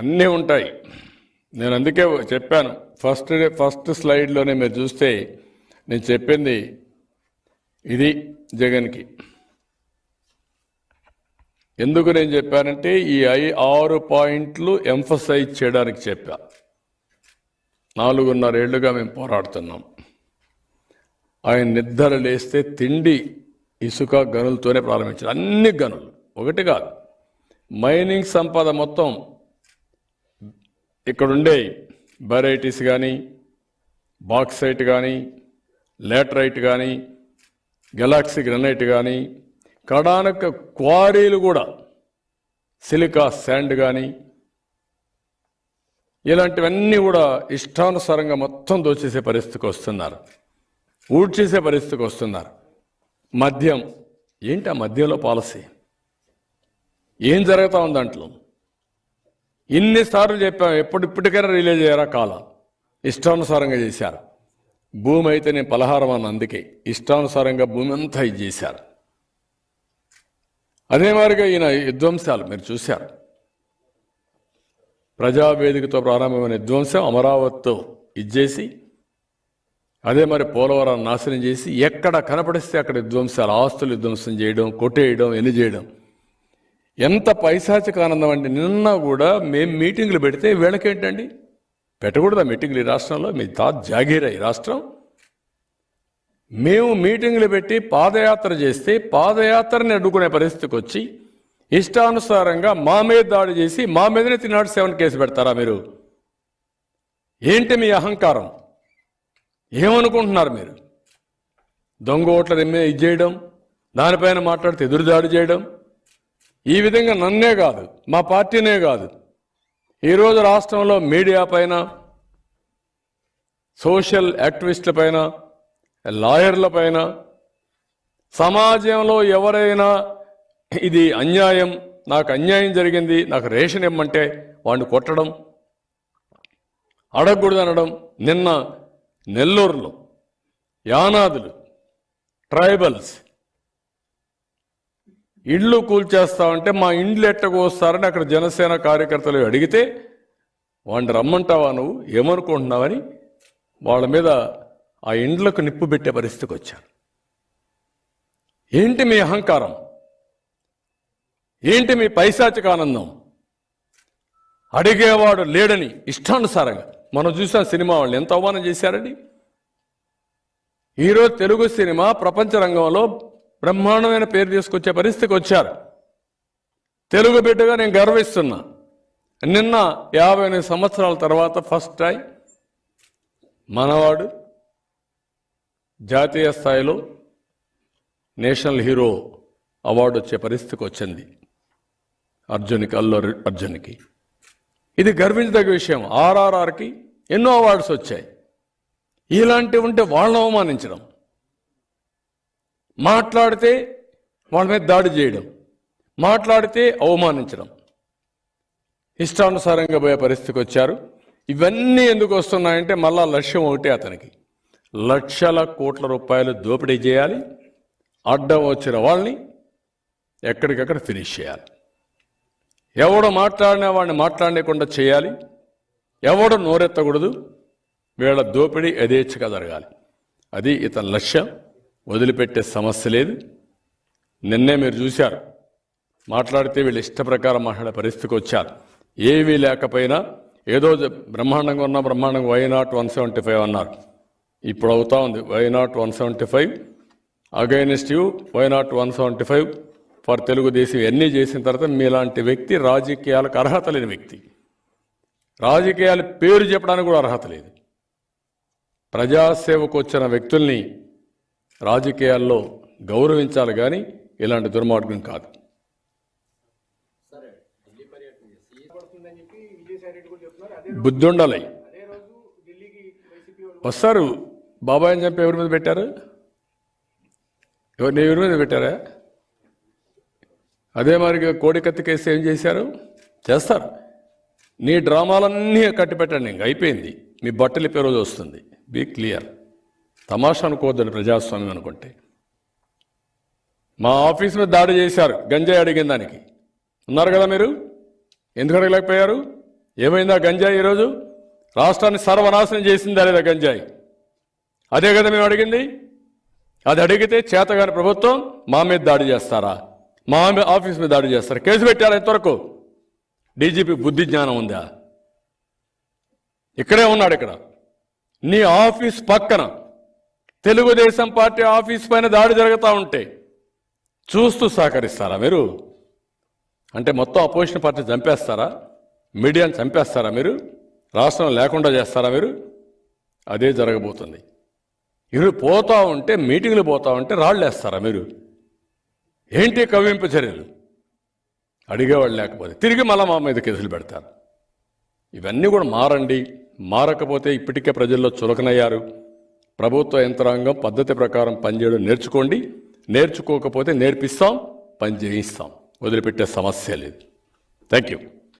అన్నీ ఉంటాయి నేను అందుకే చెప్పాను ఫస్ట్ ఫస్ట్ స్లైడ్లోనే మీరు చూస్తే నేను చెప్పింది ఇది జగన్కి ఎందుకు నేను చెప్పానంటే ఈ ఐ ఆరు పాయింట్లు ఎంఫసైజ్ చేయడానికి చెప్పా నాలుగున్నరేళ్లుగా మేము పోరాడుతున్నాం ఆయన నిద్ర లేస్తే తిండి ఇసుక గనులతోనే ప్రారంభించారు అన్ని గనులు ఒకటి కాదు మైనింగ్ సంపద మొత్తం ఇక్కడుండే బెరైటీస్ కానీ బాక్సైట్ కానీ లేటరైట్ కానీ గెలాక్సీ గ్రనైట్ కానీ కడానక క్వారీలు కూడా సిలికా శాండ్ కానీ ఇలాంటివన్నీ కూడా ఇష్టానుసారంగా మొత్తం దోచేసే పరిస్థితికి వస్తున్నారు ఊడ్చేసే పరిస్థితికి వస్తున్నారు మద్యం ఏంటి ఆ మద్యంలో పాలసీ ఏం జరుగుతూ ఉంది దాంట్లో ఇన్నిసార్లు చెప్పాం ఎప్పుడు ఇప్పటికైనా రిలీజ్ చేయరా కాల ఇష్టానుసారంగా చేశారు భూమి అయితే నేను పలహారం అని అందుకే ఇష్టానుసారంగా భూమి అంతా ఇది చేశారు అదే మారిగా ఈయన విధ్వంసాలు మీరు చూశారు ప్రజావేదికతో ప్రారంభమైన విధ్వంసం అమరావతితో ఇచ్చేసి అదే మరి పోలవరం నాశనం చేసి ఎక్కడ కనపడిస్తే అక్కడ విధ్వంసాలు ఆస్తులు విధ్వంసం చేయడం కొట్టేయడం ఎన్ని చేయడం ఎంత పైశాచిక ఆనందం అంటే నిన్న కూడా మేము మీటింగ్లు పెడితే వీళ్ళకేంటండి పెట్టకూడదా మీటింగ్లు ఈ రాష్ట్రంలో మీ తా జాగీరా ఈ రాష్ట్రం మేము మీటింగ్లు పెట్టి పాదయాత్ర చేస్తే పాదయాత్రని అడ్డుకునే పరిస్థితికి వచ్చి ఇష్టానుసారంగా మా మీద దాడి చేసి మా మీదనే తిన్నాడు సెవెన్ కేసు పెడతారా మీరు ఏంటి మీ అహంకారం ఏమనుకుంటున్నారు మీరు దొంగ ఓట్ల ఇది చేయడం దానిపైన మాట్లాడితే ఎదురుదాడి చేయడం ఈ విధంగా నన్నే కాదు మా పార్టీనే కాదు ఈరోజు రాష్ట్రంలో మీడియా పైన సోషల్ యాక్టివిస్టుల పైన లాయర్ల పైన సమాజంలో ఎవరైనా ఇది అన్యాయం నాకు అన్యాయం జరిగింది నాకు రేషన్ ఇమ్మంటే వాడిని కొట్టడం అడగకూడదు అనడం నిన్న నెల్లూరులో యానాదులు ట్రైబల్స్ ఇండ్లు కూల్చేస్తామంటే మా ఇండ్లు వస్తారని అక్కడ జనసేన కార్యకర్తలు అడిగితే వాడిని రమ్మంటావా నువ్వు ఏమనుకుంటున్నావని వాళ్ళ మీద ఆ ఇండ్లకు నిప్పు పెట్టే పరిస్థితికి వచ్చారు ఏంటి మీ అహంకారం ఏంటి మీ పైశాచిక ఆనందం అడిగేవాడు లేడని ఇష్టానుసారంగా మనం చూసిన సినిమా వాళ్ళు ఎంత అవమానం చేశారండి ఈరోజు తెలుగు సినిమా ప్రపంచ రంగంలో బ్రహ్మాండమైన పేరు తీసుకొచ్చే పరిస్థితికి వచ్చారు తెలుగు బిడ్డగా నేను గర్విస్తున్నా నిన్న యాభై ఎనిమిది సంవత్సరాల తర్వాత ఫస్ట్ టైం మనవాడు జాతీయ స్థాయిలో నేషనల్ హీరో అవార్డు వచ్చే పరిస్థితికి వచ్చింది అర్జున్కి అల్లు అర్జున్కి ఇది గర్వించదగ్గ విషయం ఆర్ఆర్ఆర్కి ఎన్నో అవార్డ్స్ వచ్చాయి ఇలాంటివి ఉంటే వాళ్ళని అవమానించడం మాట్లాడితే వాళ్ళ మీద దాడి చేయడం మాట్లాడితే అవమానించడం ఇష్టానుసారంగా పోయే పరిస్థితికి వచ్చారు ఇవన్నీ ఎందుకు వస్తున్నాయంటే మళ్ళా లక్ష్యం ఒకటే అతనికి లక్షల కోట్ల రూపాయలు దోపిడీ చేయాలి అడ్డం వచ్చిన వాళ్ళని ఎక్కడికక్కడ ఫినిష్ చేయాలి ఎవడు మాట్లాడినా వాడిని మాట్లాడకుండా చేయాలి ఎవడు నోరెత్తకూడదు వీళ్ళ దోపిడీ యథేచ్ఛగా జరగాలి అది ఇతని లక్ష్యం వదిలిపెట్టే సమస్య లేదు నిన్నే మీరు చూశారు మాట్లాడితే వీళ్ళు ఇష్ట ప్రకారం మాట్లాడే పరిస్థితికి వచ్చారు ఏమీ లేకపోయినా ఏదో బ్రహ్మాండంగా ఉన్న బ్రహ్మాండంగా why not one seventy five అన్నారు ఇప్పుడు అవుతా ఉంది why not one seventy five against you why not one seventy five for Telugu Desam ఇవన్నీ చేసిన తర్వాత మీలాంటి వ్యక్తి రాజకీయాలకు అర్హత లేని వ్యక్తి రాజకీయాలు పేరు చెప్పడానికి కూడా అర్హత లేదు ప్రజాసేవకు వచ్చిన వ్యక్తుల్ని రాజకీయాల్లో గౌరవించాలి కానీ ఇలాంటి దుర్మార్గం కాదు బుద్ధుండాలి వస్తారు బాబాయ్ అని చెప్పి ఎవరి మీద పెట్టారు ఎవరిని ఎవరి మీద పెట్టారా అదే మరి కోడి కత్తి కేసు ఏం చేశారు చేస్తారు నీ డ్రామాలన్నీ కట్టి పెట్టండి ఇంక అయిపోయింది మీ బట్టలు ఇప్పే రోజు వస్తుంది బీ క్లియర్ తమాషా అనుకోవద్దని ప్రజాస్వామ్యం అనుకుంటే మా ఆఫీస్ మీద దాడి చేశారు గంజాయి అడిగిన దానికి ఉన్నారు కదా మీరు ఎందుకు అడగలేకపోయారు ఏమైందా గంజాయి ఈరోజు రాష్ట్రాన్ని సర్వనాశనం చేసిందా లేదా గంజాయి అదే కదా మేము అడిగింది అది అడిగితే చేతగాని ప్రభుత్వం మా మీద దాడి చేస్తారా మా ఆఫీస్ మీద దాడి చేస్తారా కేసు పెట్టారా ఇంతవరకు డీజీపీ బుద్ధి జ్ఞానం ఉందా ఇక్కడే ఉన్నాడు ఇక్కడ నీ ఆఫీస్ పక్కన తెలుగుదేశం పార్టీ ఆఫీస్ పైన దాడి జరుగుతూ ఉంటే చూస్తూ సహకరిస్తారా మీరు అంటే మొత్తం అపోజిషన్ పార్టీ చంపేస్తారా మీడియాని చంపేస్తారా మీరు రాష్ట్రం లేకుండా చేస్తారా మీరు అదే జరగబోతుంది ఇరు పోతూ ఉంటే మీటింగ్లు పోతూ ఉంటే రాళ్ళు వేస్తారా మీరు ఏంటి కవ్వింపు చర్యలు అడిగేవాళ్ళు లేకపోతే తిరిగి మళ్ళా మా మీద కేసులు పెడతారు ఇవన్నీ కూడా మారండి మారకపోతే ఇప్పటికే ప్రజల్లో చులకనయ్యారు ప్రభుత్వ యంత్రాంగం పద్ధతి ప్రకారం పనిచేయడం నేర్చుకోండి నేర్చుకోకపోతే నేర్పిస్తాం పని చేయిస్తాం వదిలిపెట్టే సమస్య లేదు థ్యాంక్ యూ